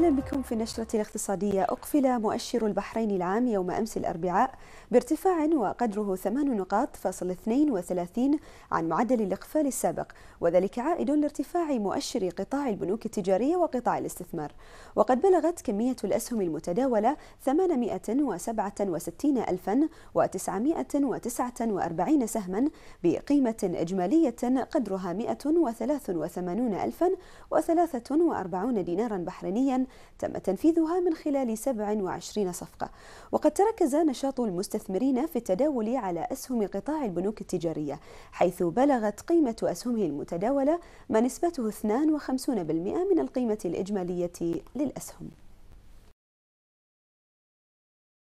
أهلا بكم في نشرة الاقتصادية أقفل مؤشر البحرين العام يوم أمس الأربعاء بارتفاع وقدره 8 نقاط فاصل 32 عن معدل الإقفال السابق وذلك عائد لارتفاع مؤشر قطاع البنوك التجارية وقطاع الاستثمار وقد بلغت كمية الأسهم المتداولة 867949 سهما بقيمة إجمالية قدرها 183043 دينارا بحرينيا تم تنفيذها من خلال 27 صفقة وقد تركز نشاط المستثمرين في التداول على أسهم قطاع البنوك التجارية حيث بلغت قيمة أسهمه المتداولة ما نسبته 52% من القيمة الإجمالية للأسهم